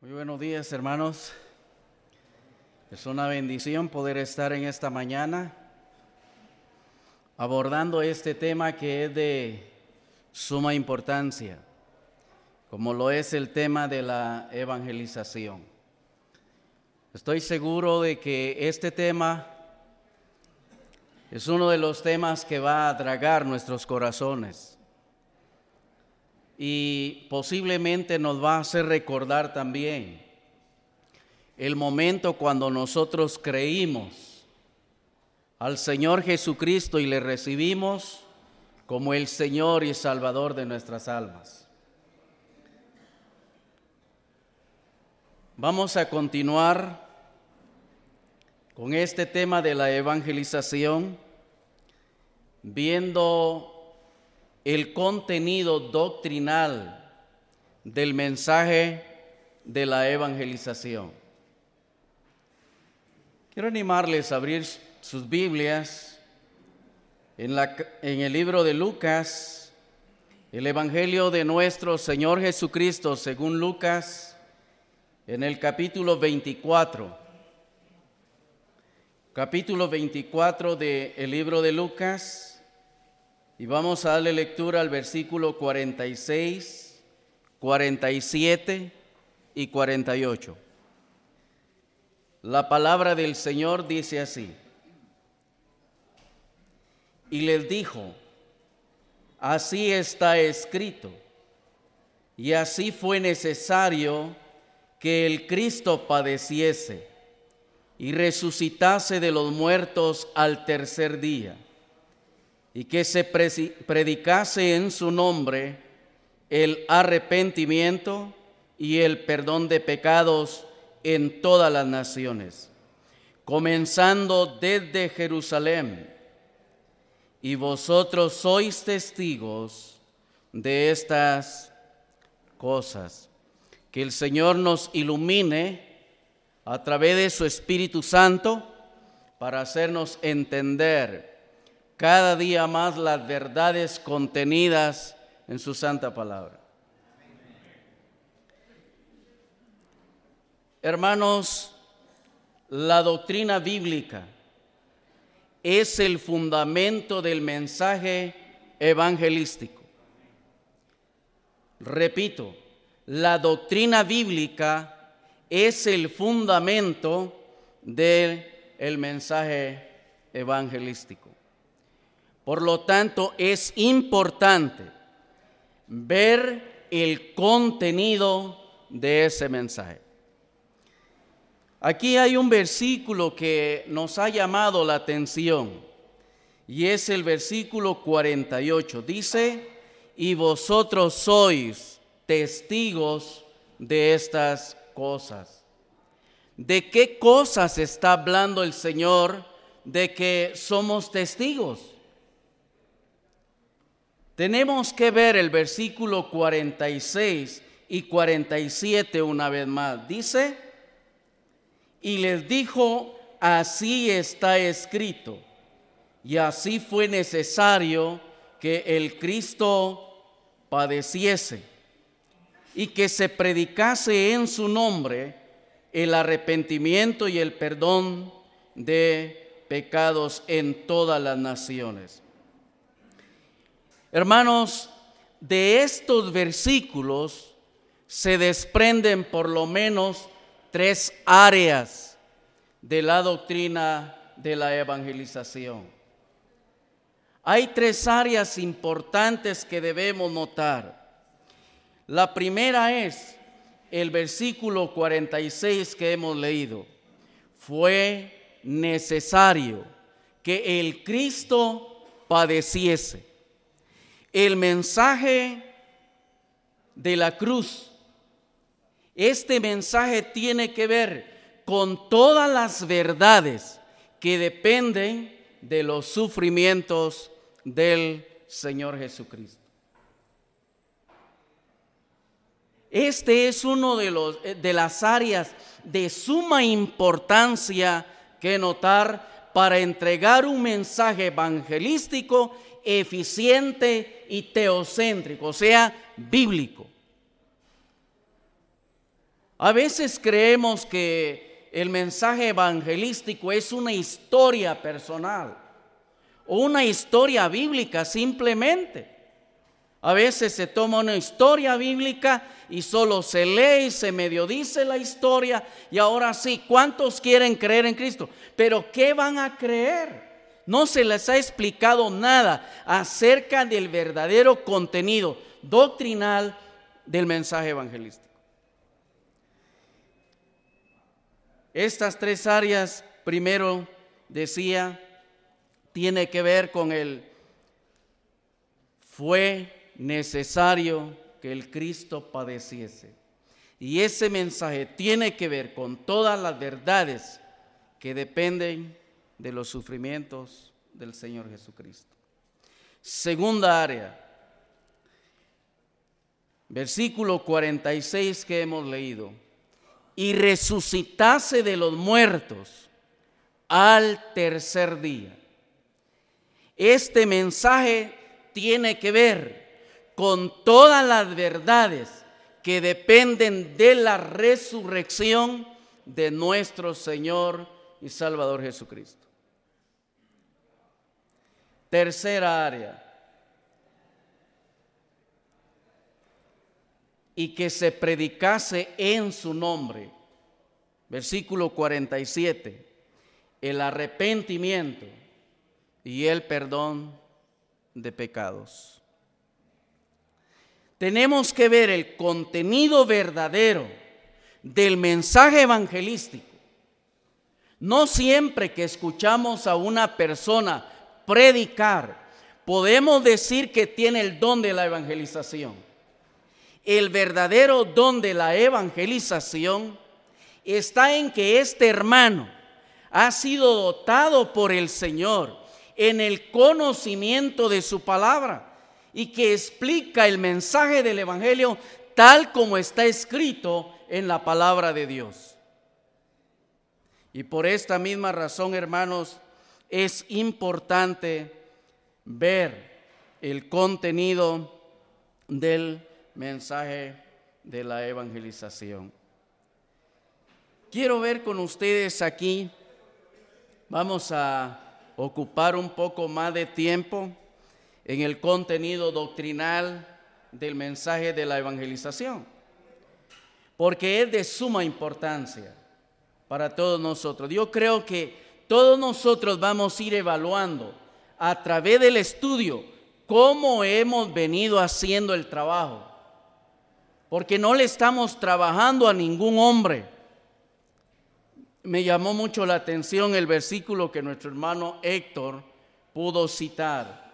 Muy buenos días, hermanos. Es una bendición poder estar en esta mañana abordando este tema que es de suma importancia, como lo es el tema de la evangelización. Estoy seguro de que este tema es uno de los temas que va a tragar nuestros corazones y posiblemente nos va a hacer recordar también el momento cuando nosotros creímos al Señor Jesucristo y le recibimos como el Señor y Salvador de nuestras almas. Vamos a continuar con este tema de la evangelización, viendo el contenido doctrinal del mensaje de la evangelización. Quiero animarles a abrir sus Biblias en, el libro de Lucas, el Evangelio de nuestro Señor Jesucristo, según Lucas, en el capítulo 24. Capítulo 24 del libro de Lucas y vamos a darle lectura al versículo 46, 47 y 48. La palabra del Señor dice así. Y les dijo, así está escrito, y así fue necesario que el Cristo padeciese y resucitase de los muertos al tercer día y que se predicase en su nombre el arrepentimiento y el perdón de pecados en todas las naciones, comenzando desde Jerusalén. Y vosotros sois testigos de estas cosas. Que el Señor nos ilumine a través de su Espíritu Santo para hacernos entender cada día más las verdades contenidas en su santa palabra. Hermanos, la doctrina bíblica es el fundamento del mensaje evangelístico. Repito, la doctrina bíblica es el fundamento del el mensaje evangelístico. Por lo tanto, es importante ver el contenido de ese mensaje. Aquí hay un versículo que nos ha llamado la atención y es el versículo 48. Dice, y vosotros sois testigos de estas cosas. ¿De qué cosas está hablando el Señor de que somos testigos? Tenemos que ver el versículo 46 y 47 una vez más. Dice, y les dijo, así está escrito, y así fue necesario que el Cristo padeciese y que se predicase en su nombre el arrepentimiento y el perdón de pecados en todas las naciones. Hermanos, de estos versículos se desprenden por lo menos tres áreas de la doctrina de la evangelización. Hay tres áreas importantes que debemos notar. La primera es el versículo 46 que hemos leído. Fue necesario que el Cristo padeciese el mensaje de la cruz. Este mensaje tiene que ver con todas las verdades que dependen de los sufrimientos del Señor Jesucristo. Este es uno de, los, eh, de las áreas de suma importancia que notar para entregar un mensaje evangelístico eficiente y teocéntrico, o sea, bíblico. A veces creemos que el mensaje evangelístico es una historia personal o una historia bíblica simplemente. A veces se toma una historia bíblica y solo se lee y se medio dice la historia y ahora sí, ¿cuántos quieren creer en Cristo? Pero ¿qué van a creer? No se les ha explicado nada acerca del verdadero contenido doctrinal del mensaje evangelístico. Estas tres áreas, primero decía, tiene que ver con el fue necesario que el Cristo padeciese. Y ese mensaje tiene que ver con todas las verdades que dependen de los sufrimientos del Señor Jesucristo. Segunda área, versículo 46 que hemos leído, y resucitase de los muertos al tercer día. Este mensaje tiene que ver con todas las verdades que dependen de la resurrección de nuestro Señor y Salvador Jesucristo. Tercera área. Y que se predicase en su nombre. Versículo 47. El arrepentimiento y el perdón de pecados. Tenemos que ver el contenido verdadero del mensaje evangelístico. No siempre que escuchamos a una persona predicar, podemos decir que tiene el don de la evangelización. El verdadero don de la evangelización está en que este hermano ha sido dotado por el Señor en el conocimiento de su palabra y que explica el mensaje del Evangelio tal como está escrito en la palabra de Dios. Y por esta misma razón, hermanos, es importante ver el contenido del mensaje de la evangelización. Quiero ver con ustedes aquí, vamos a ocupar un poco más de tiempo en el contenido doctrinal del mensaje de la evangelización, porque es de suma importancia para todos nosotros. Yo creo que todos nosotros vamos a ir evaluando a través del estudio cómo hemos venido haciendo el trabajo. Porque no le estamos trabajando a ningún hombre. Me llamó mucho la atención el versículo que nuestro hermano Héctor pudo citar.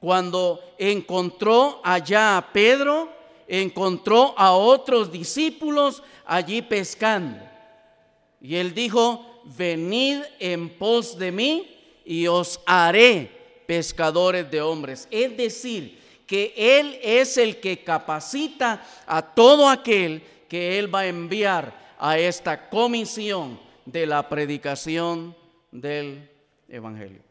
Cuando encontró allá a Pedro, encontró a otros discípulos allí pescando. Y él dijo, venid en pos de mí y os haré pescadores de hombres. Es decir, que Él es el que capacita a todo aquel que Él va a enviar a esta comisión de la predicación del Evangelio.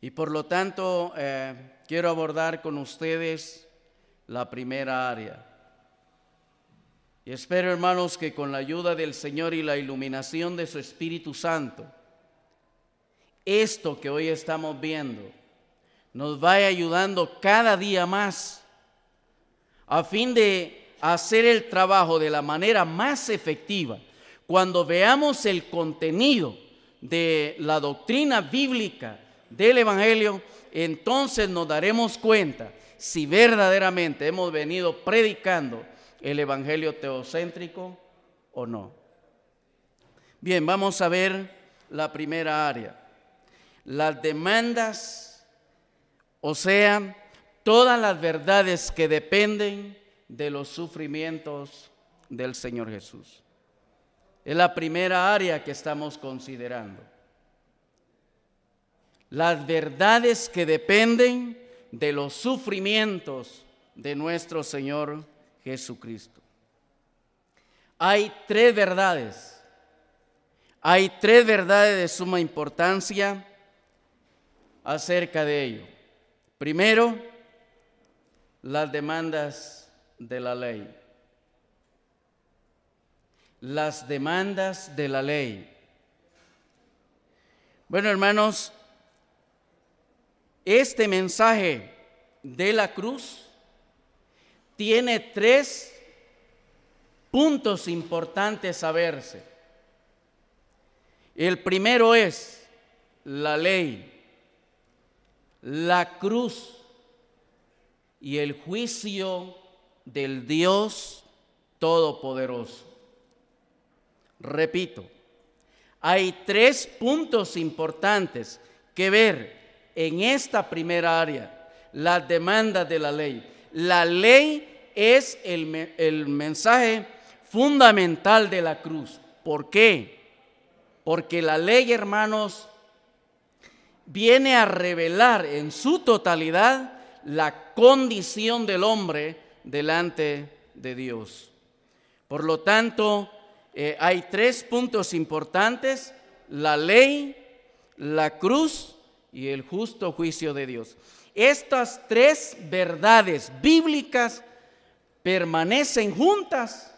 Y por lo tanto, eh, quiero abordar con ustedes la primera área, y espero, hermanos, que con la ayuda del Señor y la iluminación de su Espíritu Santo, esto que hoy estamos viendo nos vaya ayudando cada día más a fin de hacer el trabajo de la manera más efectiva. Cuando veamos el contenido de la doctrina bíblica del Evangelio, entonces nos daremos cuenta si verdaderamente hemos venido predicando el Evangelio teocéntrico o no. Bien, vamos a ver la primera área. Las demandas, o sea, todas las verdades que dependen de los sufrimientos del Señor Jesús. Es la primera área que estamos considerando. Las verdades que dependen de los sufrimientos de nuestro Señor Jesucristo. Hay tres verdades. Hay tres verdades de suma importancia acerca de ello. Primero, las demandas de la ley. Las demandas de la ley. Bueno, hermanos, este mensaje de la cruz tiene tres puntos importantes a verse. El primero es la ley, la cruz y el juicio del Dios Todopoderoso. Repito, hay tres puntos importantes que ver en esta primera área, las demandas de la ley. La ley es el, mensaje fundamental de la cruz. ¿Por qué? Porque la ley, hermanos, viene a revelar en su totalidad la condición del hombre delante de Dios. Por lo tanto, eh, hay tres puntos importantes, la ley, la cruz y el justo juicio de Dios estas tres verdades bíblicas permanecen juntas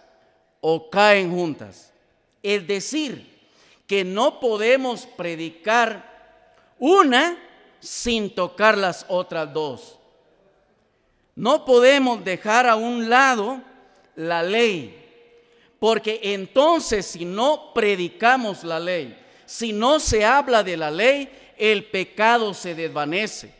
o caen juntas. Es decir, que no podemos predicar una sin tocar las otras dos. No podemos dejar a un lado la ley, porque entonces si no predicamos la ley, si no se habla de la ley, el pecado se desvanece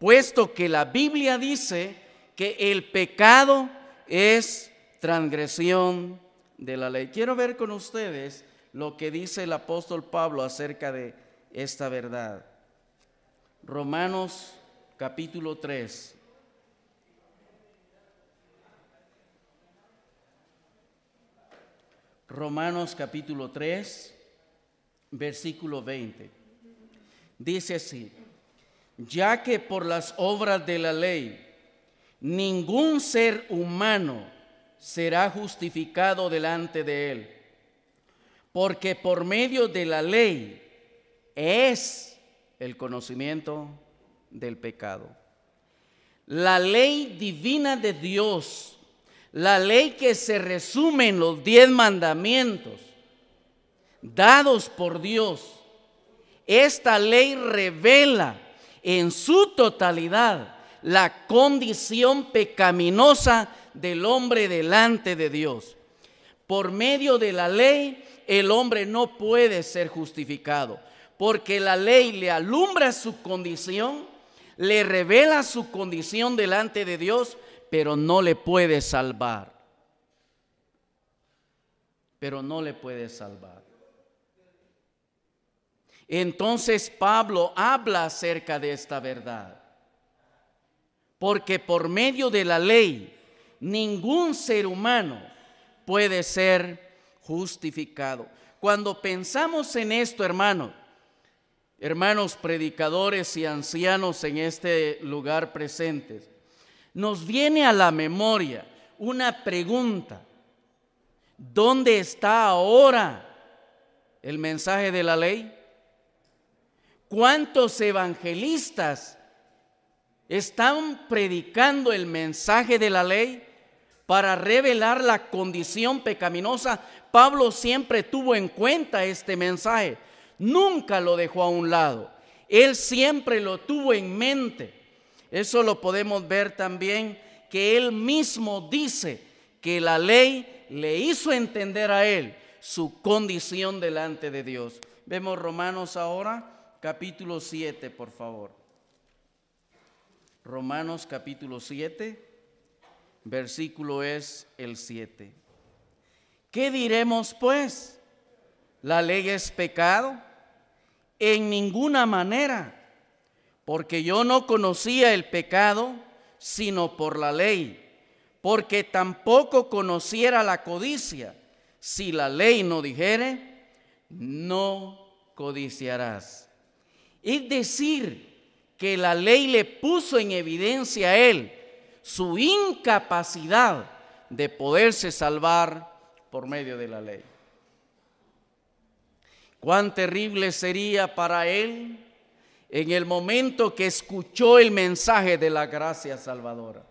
puesto que la Biblia dice que el pecado es transgresión de la ley. Quiero ver con ustedes lo que dice el apóstol Pablo acerca de esta verdad. Romanos capítulo 3. Romanos capítulo 3, versículo 20. Dice así, ya que por las obras de la ley ningún ser humano será justificado delante de él, porque por medio de la ley es el conocimiento del pecado. La ley divina de Dios, la ley que se resume en los diez mandamientos dados por Dios, esta ley revela en su totalidad la condición pecaminosa del hombre delante de Dios. Por medio de la ley, el hombre no puede ser justificado, porque la ley le alumbra su condición, le revela su condición delante de Dios, pero no le puede salvar. Pero no le puede salvar. Entonces Pablo habla acerca de esta verdad. Porque por medio de la ley, ningún ser humano puede ser justificado. Cuando pensamos en esto, hermano, hermanos predicadores y ancianos en este lugar presentes, nos viene a la memoria una pregunta. ¿Dónde está ahora el mensaje de la ley? ¿Cuántos evangelistas están predicando el mensaje de la ley para revelar la condición pecaminosa? Pablo siempre tuvo en cuenta este mensaje, nunca lo dejó a un lado, él siempre lo tuvo en mente. Eso lo podemos ver también que él mismo dice que la ley le hizo entender a él su condición delante de Dios. Vemos Romanos ahora capítulo 7, por favor. Romanos capítulo 7, versículo es el 7. ¿Qué diremos pues? ¿La ley es pecado? En ninguna manera, porque yo no conocía el pecado sino por la ley, porque tampoco conociera la codicia si la ley no dijere, no codiciarás. Es decir, que la ley le puso en evidencia a él su incapacidad de poderse salvar por medio de la ley. Cuán terrible sería para él en el momento que escuchó el mensaje de la gracia salvadora.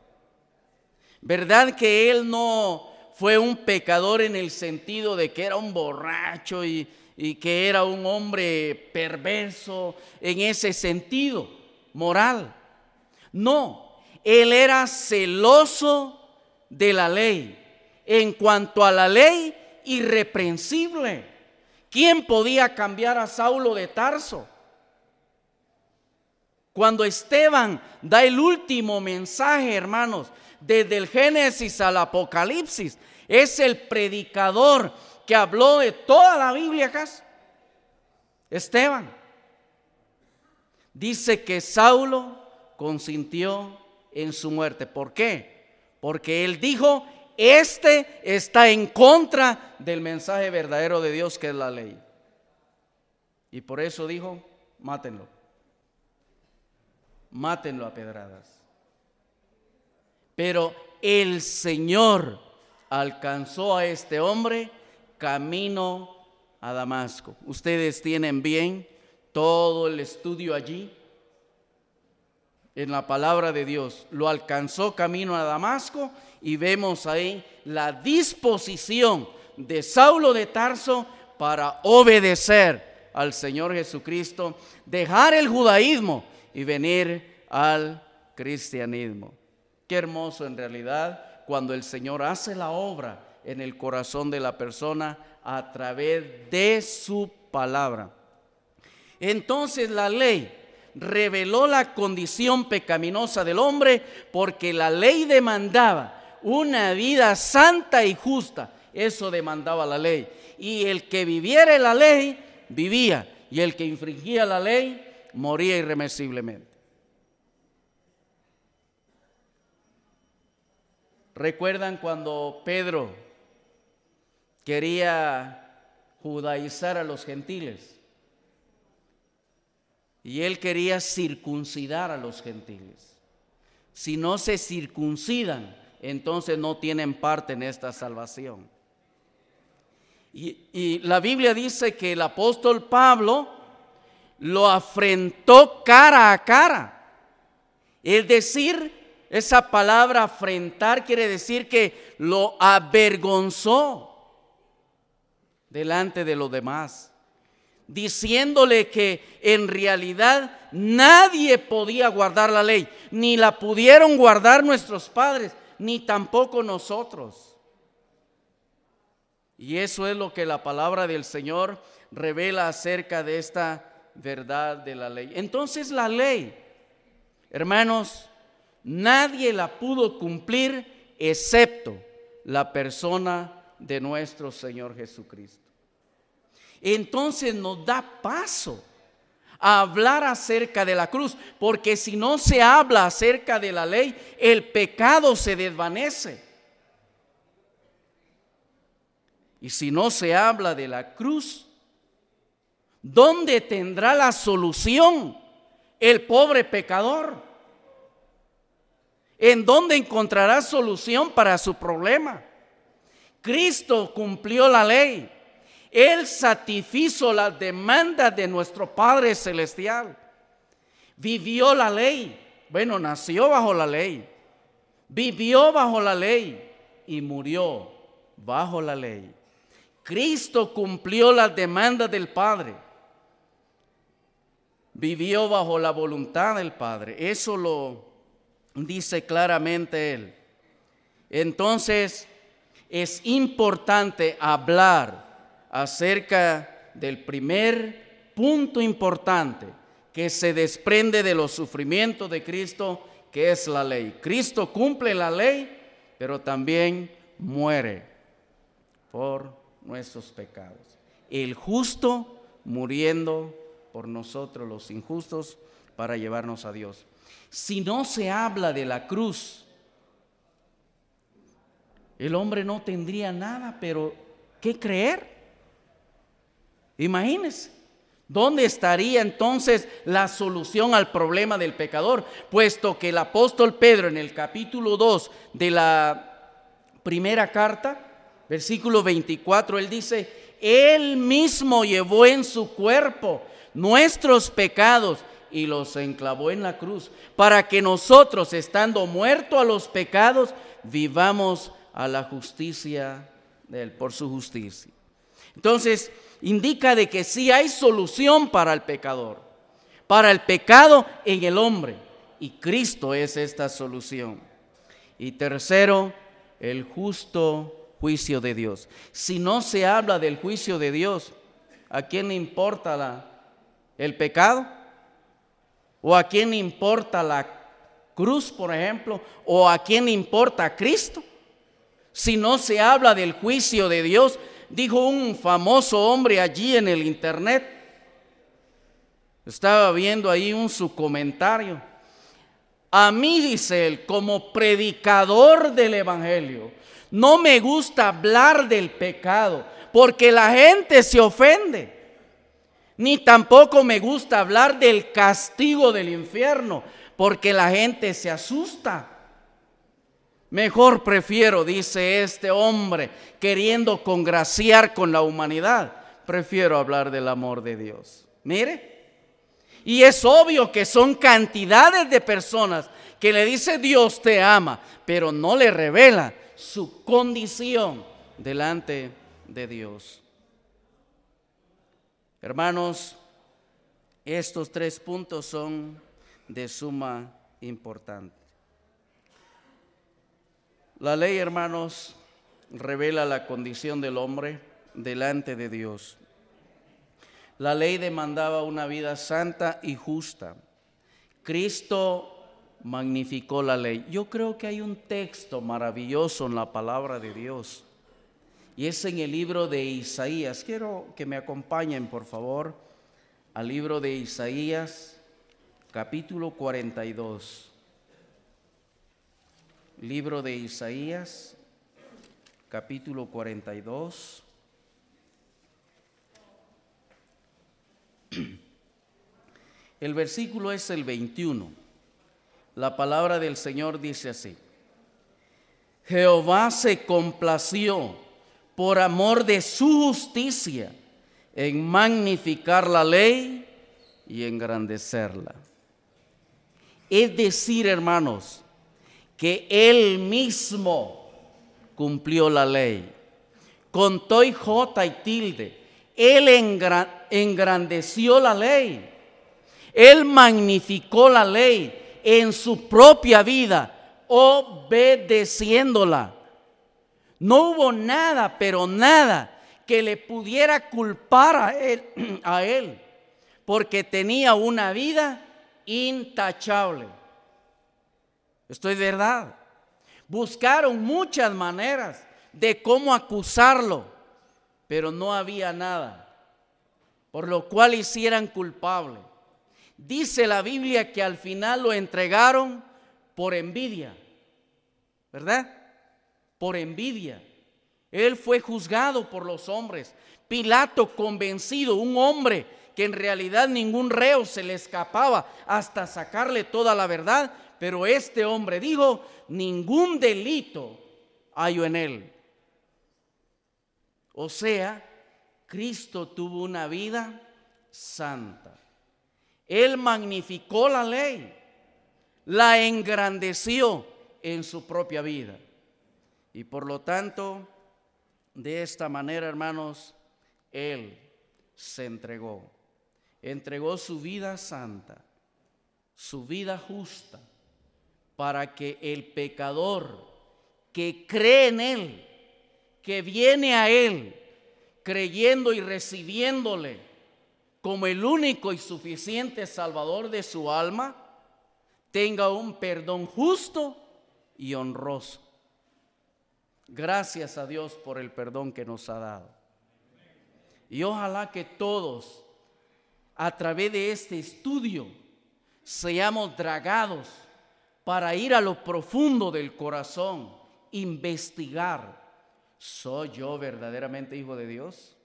¿Verdad que él no fue un pecador en el sentido de que era un borracho y, y que era un hombre perverso en ese sentido moral. No, él era celoso de la ley. En cuanto a la ley, irreprensible. ¿Quién podía cambiar a Saulo de Tarso? Cuando Esteban da el último mensaje, hermanos, desde el Génesis al Apocalipsis, es el predicador que habló de toda la Biblia Esteban, dice que Saulo consintió en su muerte. ¿Por qué? Porque él dijo, este está en contra del mensaje verdadero de Dios que es la ley. Y por eso dijo, mátenlo. Mátenlo a pedradas. Pero el Señor alcanzó a este hombre camino a Damasco. Ustedes tienen bien todo el estudio allí en la palabra de Dios. Lo alcanzó camino a Damasco y vemos ahí la disposición de Saulo de Tarso para obedecer al Señor Jesucristo, dejar el judaísmo y venir al cristianismo. Qué hermoso en realidad cuando el Señor hace la obra en el corazón de la persona a través de su palabra. Entonces la ley reveló la condición pecaminosa del hombre porque la ley demandaba una vida santa y justa. Eso demandaba la ley. Y el que viviera la ley, vivía. Y el que infringía la ley, moría irremisiblemente. ¿Recuerdan cuando Pedro quería judaizar a los gentiles. Y él quería circuncidar a los gentiles. Si no se circuncidan, entonces no tienen parte en esta salvación. Y, la Biblia dice que el apóstol Pablo lo afrentó cara a cara. Es decir, esa palabra afrentar quiere decir que lo avergonzó delante de los demás, diciéndole que en realidad nadie podía guardar la ley, ni la pudieron guardar nuestros padres, ni tampoco nosotros. Y eso es lo que la palabra del Señor revela acerca de esta verdad de la ley. Entonces la ley, hermanos, nadie la pudo cumplir excepto la persona de nuestro Señor Jesucristo. Entonces nos da paso a hablar acerca de la cruz, porque si no se habla acerca de la ley, el pecado se desvanece. Y si no se habla de la cruz, ¿dónde tendrá la solución el pobre pecador? ¿En dónde encontrará solución para su problema? Cristo cumplió la ley. Él satisfizo las demandas de nuestro Padre Celestial. Vivió la ley. Bueno, nació bajo la ley. Vivió bajo la ley y murió bajo la ley. Cristo cumplió las demandas del Padre. Vivió bajo la voluntad del Padre. Eso lo dice claramente Él. Entonces, es importante hablar acerca del primer punto importante que se desprende de los sufrimientos de Cristo, que es la ley. Cristo cumple la ley, pero también muere por nuestros pecados. El justo muriendo por nosotros los injustos para llevarnos a Dios. Si no se habla de la cruz, el hombre no tendría nada, pero ¿qué creer? Imagínense. ¿Dónde estaría entonces la solución al problema del pecador? Puesto que el apóstol Pedro en el capítulo 2 de la primera carta, versículo 24, él dice, Él mismo llevó en su cuerpo nuestros pecados y los enclavó en la cruz, para que nosotros, estando muertos a los pecados, vivamos a la justicia de Él, por su justicia. Entonces, indica de que sí hay solución para el pecador, para el pecado en el hombre, y Cristo es esta solución. Y tercero, el justo juicio de Dios. Si no se habla del juicio de Dios, ¿a quién le importa el pecado? ¿O a quién le importa la cruz, por ejemplo? ¿O a quién le importa Cristo? si no se habla del juicio de Dios, dijo un famoso hombre allí en el internet. Estaba viendo ahí un su comentario. A mí, dice él, como predicador del Evangelio, no me gusta hablar del pecado, porque la gente se ofende. Ni tampoco me gusta hablar del castigo del infierno, porque la gente se asusta. Mejor prefiero, dice este hombre, queriendo congraciar con la humanidad, prefiero hablar del amor de Dios. Mire, y es obvio que son cantidades de personas que le dice Dios te ama, pero no le revela su condición delante de Dios. Hermanos, estos tres puntos son de suma importancia. La ley, hermanos, revela la condición del hombre delante de Dios. La ley demandaba una vida santa y justa. Cristo magnificó la ley. Yo creo que hay un texto maravilloso en la palabra de Dios. Y es en el libro de Isaías. Quiero que me acompañen, por favor, al libro de Isaías, capítulo 42. Libro de Isaías, capítulo 42. El versículo es el 21. La palabra del Señor dice así. Jehová se complació por amor de su justicia en magnificar la ley y engrandecerla. Es decir, hermanos, que él mismo cumplió la ley. Con y J y tilde, él engrandeció la ley. Él magnificó la ley en su propia vida, obedeciéndola. No hubo nada, pero nada, que le pudiera culpar a él porque tenía una vida intachable. Estoy de verdad. Buscaron muchas maneras de cómo acusarlo, pero no había nada, por lo cual hicieran culpable. Dice la Biblia que al final lo entregaron por envidia, ¿verdad? Por envidia. Él fue juzgado por los hombres. Pilato convencido, un hombre que en realidad ningún reo se le escapaba hasta sacarle toda la verdad, pero este hombre dijo, ningún delito hay en él. O sea, Cristo tuvo una vida santa. Él magnificó la ley, la engrandeció en su propia vida. Y por lo tanto, de esta manera, hermanos, Él se entregó. Entregó su vida santa, su vida justa, para que el pecador que cree en Él, que viene a Él creyendo y recibiéndole como el único y suficiente salvador de su alma, tenga un perdón justo y honroso. Gracias a Dios por el perdón que nos ha dado. Y ojalá que todos, a través de este estudio, seamos dragados para ir a lo profundo del corazón, investigar, ¿soy yo verdaderamente hijo de Dios?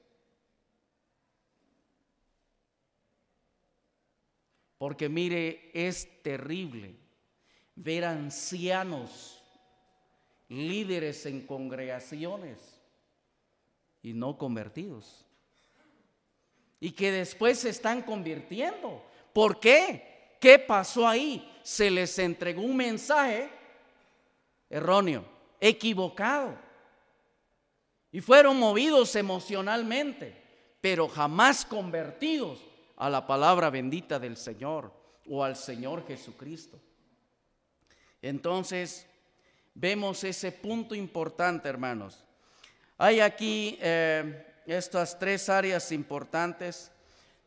Porque mire, es terrible ver ancianos, líderes en congregaciones y no convertidos. Y que después se están convirtiendo. ¿Por qué? ¿Qué pasó ahí? Se les entregó un mensaje erróneo, equivocado. Y fueron movidos emocionalmente, pero jamás convertidos a la palabra bendita del Señor o al Señor Jesucristo. Entonces, vemos ese punto importante, hermanos. Hay aquí eh, estas tres áreas importantes.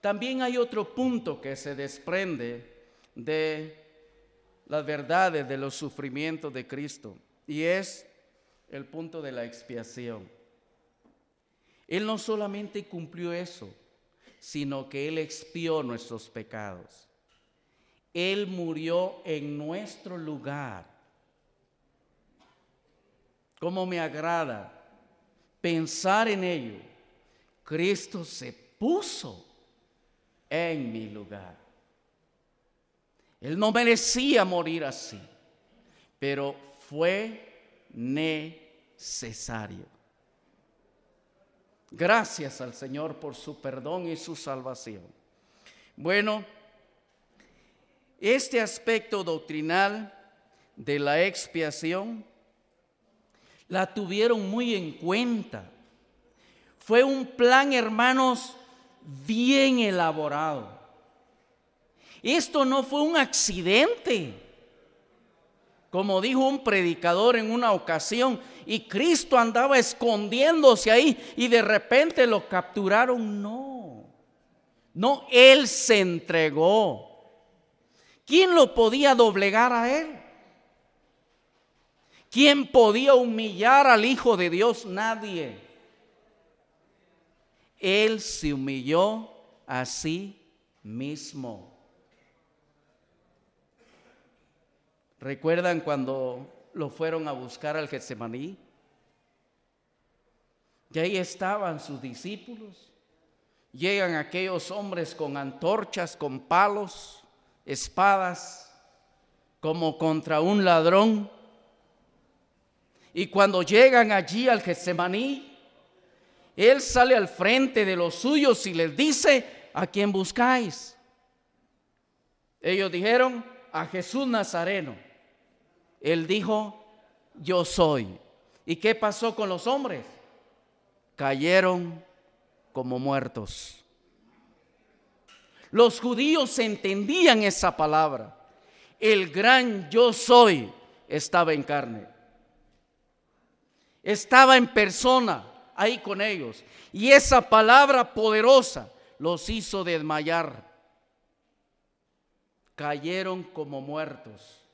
También hay otro punto que se desprende de las verdades de los sufrimientos de Cristo y es el punto de la expiación. Él no solamente cumplió eso, sino que Él expió nuestros pecados. Él murió en nuestro lugar. como me agrada pensar en ello? Cristo se puso en mi lugar. Él no merecía morir así, pero fue necesario. Gracias al Señor por su perdón y su salvación. Bueno, este aspecto doctrinal de la expiación la tuvieron muy en cuenta. Fue un plan, hermanos, bien elaborado. Esto no fue un accidente. Como dijo un predicador en una ocasión, y Cristo andaba escondiéndose ahí y de repente lo capturaron. No, no, Él se entregó. ¿Quién lo podía doblegar a Él? ¿Quién podía humillar al Hijo de Dios? Nadie. Él se humilló a sí mismo. ¿Recuerdan cuando lo fueron a buscar al Getsemaní? Y ahí estaban sus discípulos. Llegan aquellos hombres con antorchas, con palos, espadas, como contra un ladrón. Y cuando llegan allí al Getsemaní, él sale al frente de los suyos y les dice, ¿a quién buscáis? Ellos dijeron, a Jesús Nazareno. Él dijo, yo soy. ¿Y qué pasó con los hombres? Cayeron como muertos. Los judíos entendían esa palabra. El gran yo soy estaba en carne. Estaba en persona ahí con ellos. Y esa palabra poderosa los hizo desmayar. Cayeron como muertos.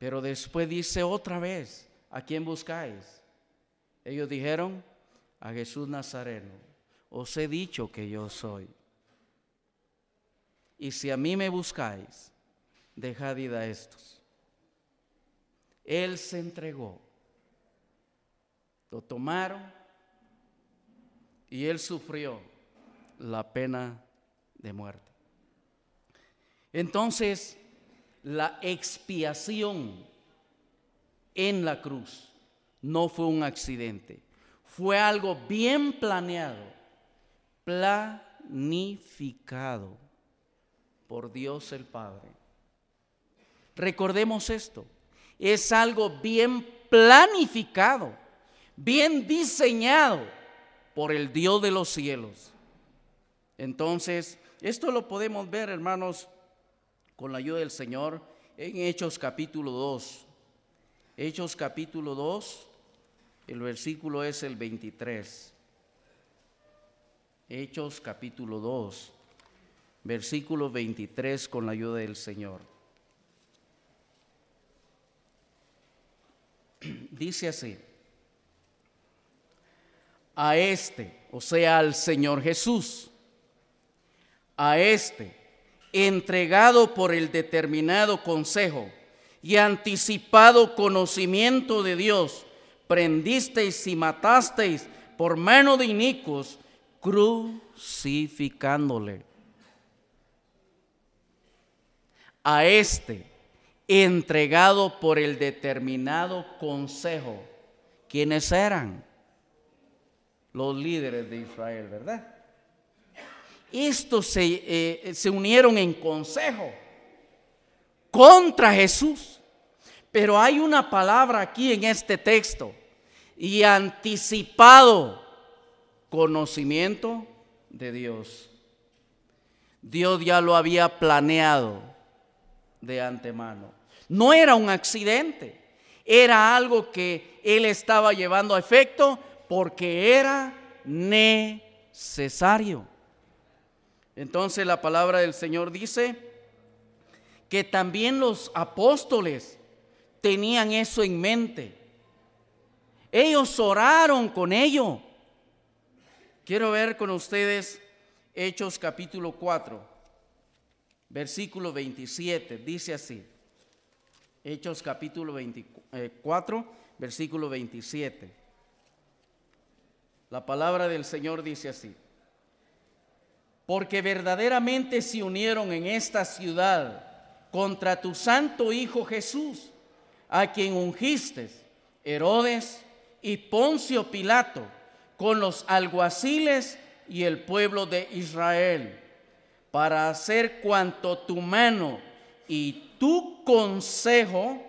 Pero después dice otra vez, ¿a quién buscáis? Ellos dijeron, a Jesús Nazareno, os he dicho que yo soy. Y si a mí me buscáis, dejad ir a estos. Él se entregó. Lo tomaron y él sufrió la pena de muerte. Entonces, la expiación en la cruz no fue un accidente, fue algo bien planeado, planificado por Dios el Padre. Recordemos esto, es algo bien planificado, bien diseñado por el Dios de los cielos. Entonces, esto lo podemos ver, hermanos, con la ayuda del Señor en Hechos capítulo 2. Hechos capítulo 2, el versículo es el 23. Hechos capítulo 2, versículo 23 con la ayuda del Señor. Dice así, a este, o sea, al Señor Jesús, a este, entregado por el determinado consejo y anticipado conocimiento de Dios, prendisteis y matasteis por mano de inicos, crucificándole. A este, entregado por el determinado consejo, quienes eran? Los líderes de Israel, ¿verdad? estos se, eh, se unieron en consejo contra Jesús. Pero hay una palabra aquí en este texto y anticipado conocimiento de Dios. Dios ya lo había planeado de antemano. No era un accidente, era algo que él estaba llevando a efecto porque era necesario. Entonces la palabra del Señor dice que también los apóstoles tenían eso en mente. Ellos oraron con ello. Quiero ver con ustedes Hechos capítulo 4, versículo 27. Dice así. Hechos capítulo 4, versículo 27. La palabra del Señor dice así porque verdaderamente se unieron en esta ciudad contra tu santo Hijo Jesús, a quien ungiste Herodes y Poncio Pilato, con los alguaciles y el pueblo de Israel, para hacer cuanto tu mano y tu consejo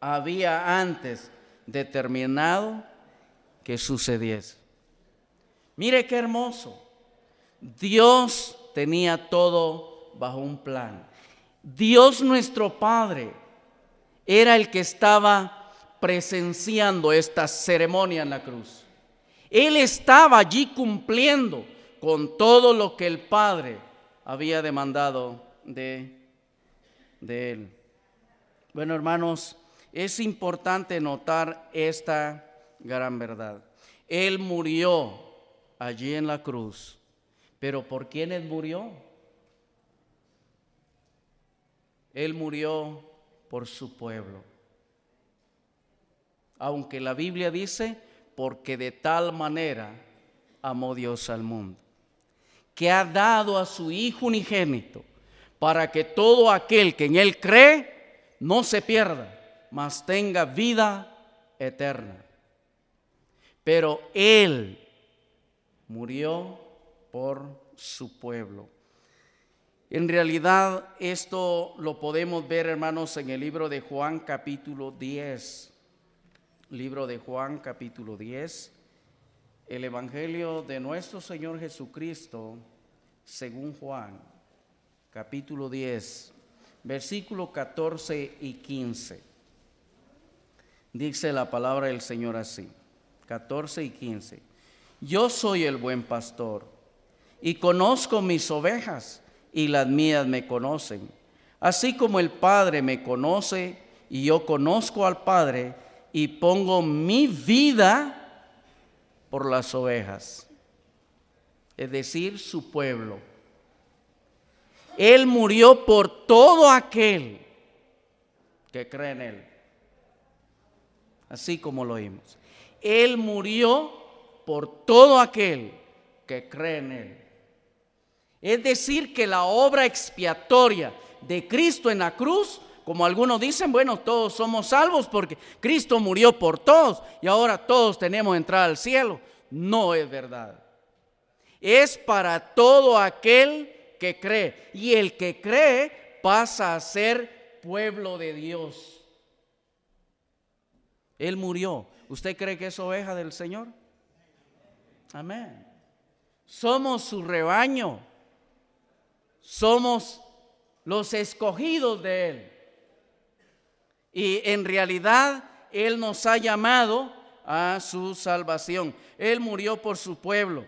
había antes determinado que sucediese. Mire qué hermoso. Dios tenía todo bajo un plan. Dios nuestro Padre era el que estaba presenciando esta ceremonia en la cruz. Él estaba allí cumpliendo con todo lo que el Padre había demandado de, de él. Bueno, hermanos, es importante notar esta gran verdad. Él murió allí en la cruz pero ¿por él murió? Él murió por su pueblo. Aunque la Biblia dice, porque de tal manera amó Dios al mundo, que ha dado a su Hijo unigénito, para que todo aquel que en Él cree no se pierda, mas tenga vida eterna. Pero Él murió por su pueblo. En realidad esto lo podemos ver, hermanos, en el libro de Juan capítulo 10. Libro de Juan capítulo 10. El Evangelio de nuestro Señor Jesucristo, según Juan capítulo 10, versículo 14 y 15. Dice la palabra del Señor así, 14 y 15. Yo soy el buen pastor y conozco mis ovejas, y las mías me conocen. Así como el Padre me conoce, y yo conozco al Padre, y pongo mi vida por las ovejas, es decir, su pueblo. Él murió por todo aquel que cree en Él. Así como lo oímos. Él murió por todo aquel que cree en Él. Es decir, que la obra expiatoria de Cristo en la cruz, como algunos dicen, bueno, todos somos salvos porque Cristo murió por todos y ahora todos tenemos entrada al cielo. No es verdad. Es para todo aquel que cree. Y el que cree pasa a ser pueblo de Dios. Él murió. ¿Usted cree que es oveja del Señor? Amén. Somos su rebaño somos los escogidos de Él. Y en realidad Él nos ha llamado a su salvación. Él murió por su pueblo.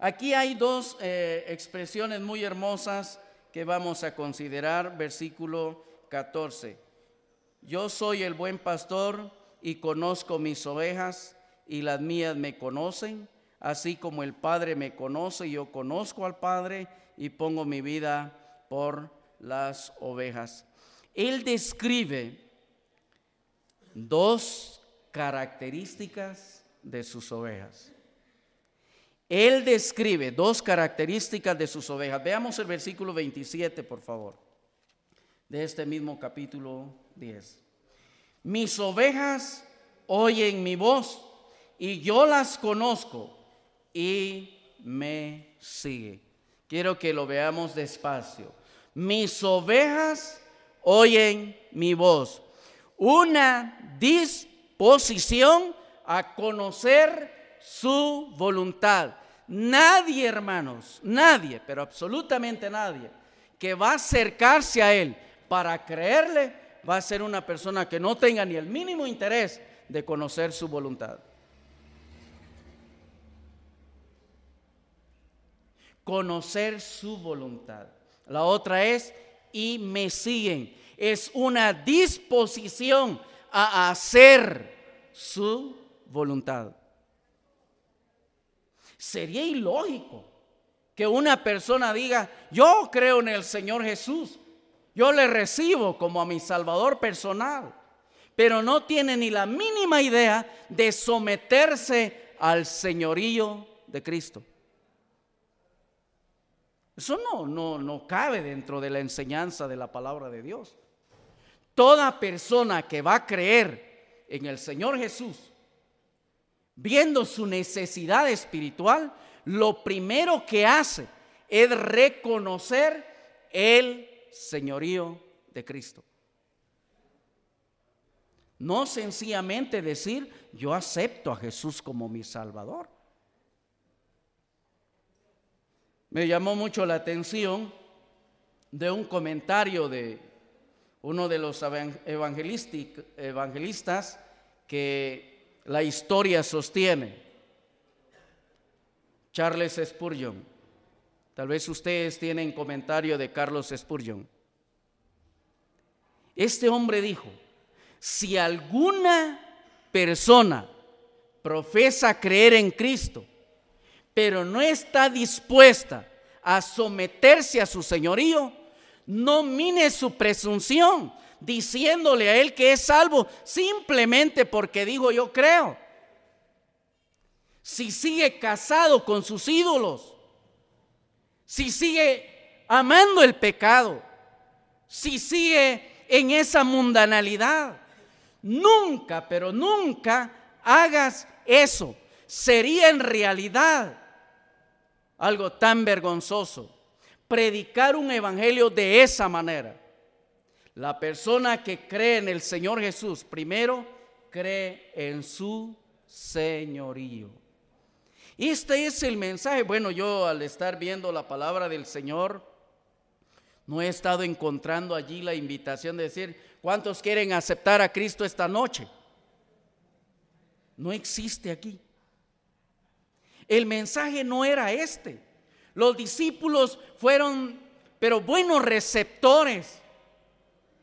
Aquí hay dos eh, expresiones muy hermosas que vamos a considerar, versículo 14. Yo soy el buen pastor y conozco mis ovejas y las mías me conocen así como el Padre me conoce, yo conozco al Padre y pongo mi vida por las ovejas. Él describe dos características de sus ovejas. Él describe dos características de sus ovejas. Veamos el versículo 27, por favor, de este mismo capítulo 10. Mis ovejas oyen mi voz y yo las conozco y me sigue. Quiero que lo veamos despacio. Mis ovejas oyen mi voz. Una disposición a conocer su voluntad. Nadie, hermanos, nadie, pero absolutamente nadie, que va a acercarse a Él para creerle, va a ser una persona que no tenga ni el mínimo interés de conocer su voluntad. conocer su voluntad. La otra es, y me siguen. Es una disposición a hacer su voluntad. Sería ilógico que una persona diga, yo creo en el Señor Jesús, yo le recibo como a mi Salvador personal, pero no tiene ni la mínima idea de someterse al señorío de Cristo. Eso no, no, no cabe dentro de la enseñanza de la palabra de Dios. Toda persona que va a creer en el Señor Jesús, viendo su necesidad espiritual, lo primero que hace es reconocer el señorío de Cristo. No sencillamente decir, yo acepto a Jesús como mi Salvador. me llamó mucho la atención de un comentario de uno de los evangelistas que la historia sostiene, Charles Spurgeon. Tal vez ustedes tienen comentario de Carlos Spurgeon. Este hombre dijo, si alguna persona profesa creer en Cristo, pero no está dispuesta a someterse a su señorío, no mine su presunción diciéndole a él que es salvo simplemente porque digo yo creo. Si sigue casado con sus ídolos, si sigue amando el pecado, si sigue en esa mundanalidad, nunca, pero nunca hagas eso. Sería en realidad algo tan vergonzoso, predicar un evangelio de esa manera. La persona que cree en el Señor Jesús, primero, cree en su señorío. Este es el mensaje. Bueno, yo al estar viendo la palabra del Señor, no he estado encontrando allí la invitación de decir, ¿cuántos quieren aceptar a Cristo esta noche? No existe aquí. El mensaje no era este. Los discípulos fueron, pero buenos receptores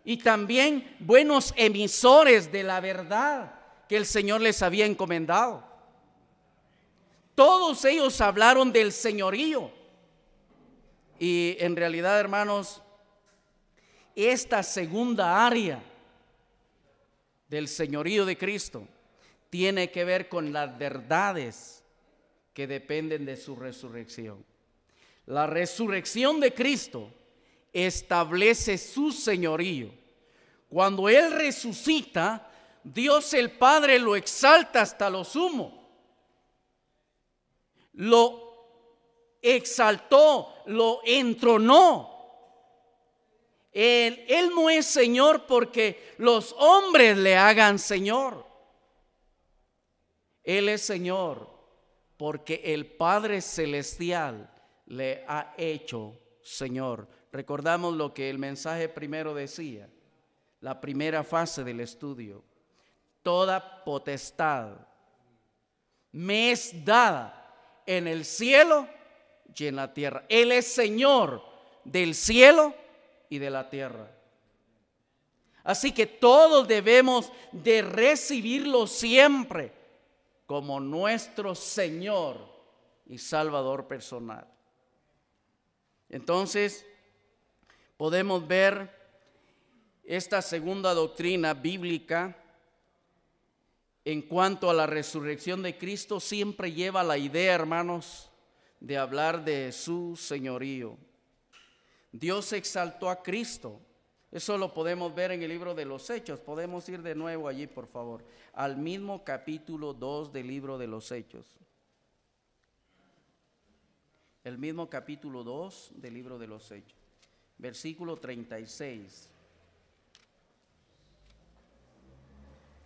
y también buenos emisores de la verdad que el Señor les había encomendado. Todos ellos hablaron del señorío. Y en realidad, hermanos, esta segunda área del señorío de Cristo tiene que ver con las verdades que dependen de su resurrección. La resurrección de Cristo establece su señorío. Cuando Él resucita, Dios el Padre lo exalta hasta lo sumo. Lo exaltó, lo entronó. Él, él, no es Señor porque los hombres le hagan Señor. Él es Señor porque el Padre Celestial le ha hecho Señor. Recordamos lo que el mensaje primero decía, la primera fase del estudio. Toda potestad me es dada en el cielo y en la tierra. Él es Señor del cielo y de la tierra. Así que todos debemos de recibirlo siempre como nuestro Señor y Salvador personal. Entonces, podemos ver esta segunda doctrina bíblica en cuanto a la resurrección de Cristo siempre lleva la idea, hermanos, de hablar de su señorío. Dios exaltó a Cristo eso lo podemos ver en el libro de los Hechos. Podemos ir de nuevo allí, por favor, al mismo capítulo 2 del libro de los Hechos. El mismo capítulo 2 del libro de los Hechos. Versículo 36.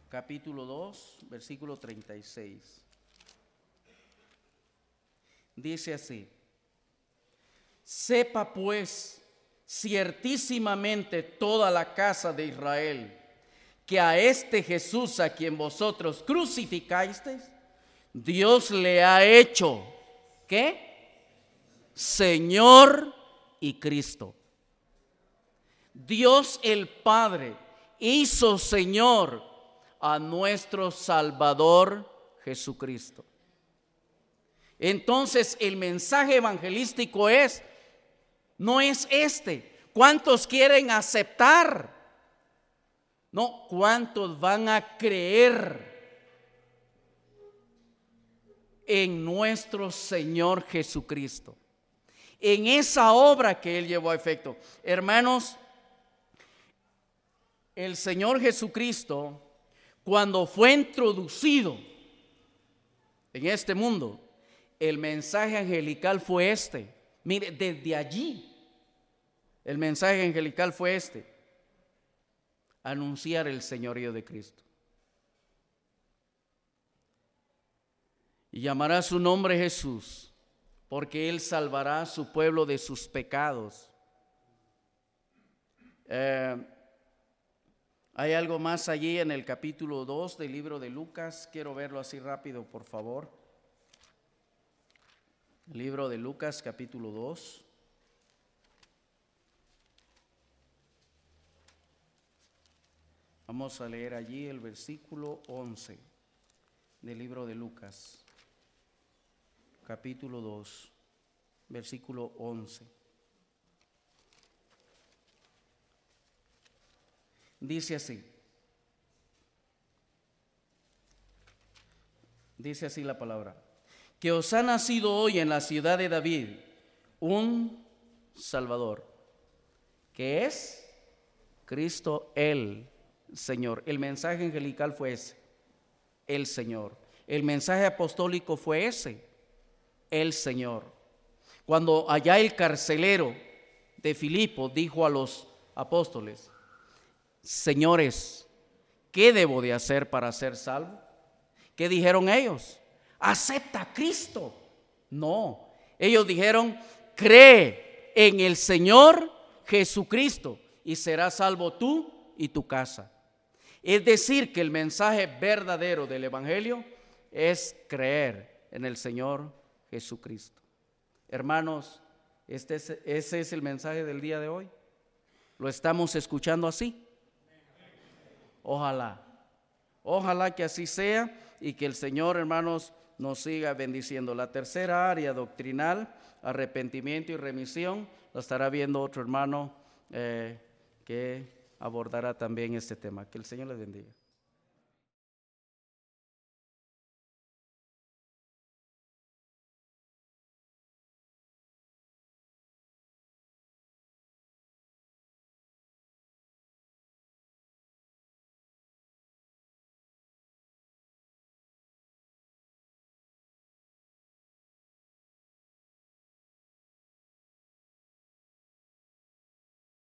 Capítulo 2, versículo 36. Dice así. Sepa pues ciertísimamente toda la casa de Israel, que a este Jesús a quien vosotros crucificasteis, Dios le ha hecho, ¿qué? Señor y Cristo. Dios el Padre hizo Señor a nuestro Salvador Jesucristo. Entonces el mensaje evangelístico es, no es este. ¿Cuántos quieren aceptar? No, ¿cuántos van a creer en nuestro Señor Jesucristo? En esa obra que Él llevó a efecto. Hermanos, el Señor Jesucristo, cuando fue introducido en este mundo, el mensaje angelical fue este Mire, desde allí el mensaje angelical fue este, anunciar el señorío de Cristo. Y llamará su nombre Jesús, porque él salvará a su pueblo de sus pecados. Eh, hay algo más allí en el capítulo 2 del libro de Lucas. Quiero verlo así rápido, por favor. El libro de Lucas capítulo 2. Vamos a leer allí el versículo 11 del libro de Lucas, capítulo 2, versículo 11. Dice así, dice así la palabra que os ha nacido hoy en la ciudad de David un Salvador, que es Cristo el Señor. El mensaje angelical fue ese, el Señor. El mensaje apostólico fue ese, el Señor. Cuando allá el carcelero de Filipo dijo a los apóstoles, señores, ¿qué debo de hacer para ser salvo? ¿Qué dijeron ellos? acepta a Cristo. No, ellos dijeron, cree en el Señor Jesucristo y serás salvo tú y tu casa. Es decir, que el mensaje verdadero del Evangelio es creer en el Señor Jesucristo. Hermanos, este ese es el mensaje del día de hoy. Lo estamos escuchando así. Ojalá, ojalá que así sea y que el Señor, hermanos, nos siga bendiciendo. La tercera área doctrinal, arrepentimiento y remisión, la estará viendo otro hermano eh, que abordará también este tema. Que el Señor les bendiga.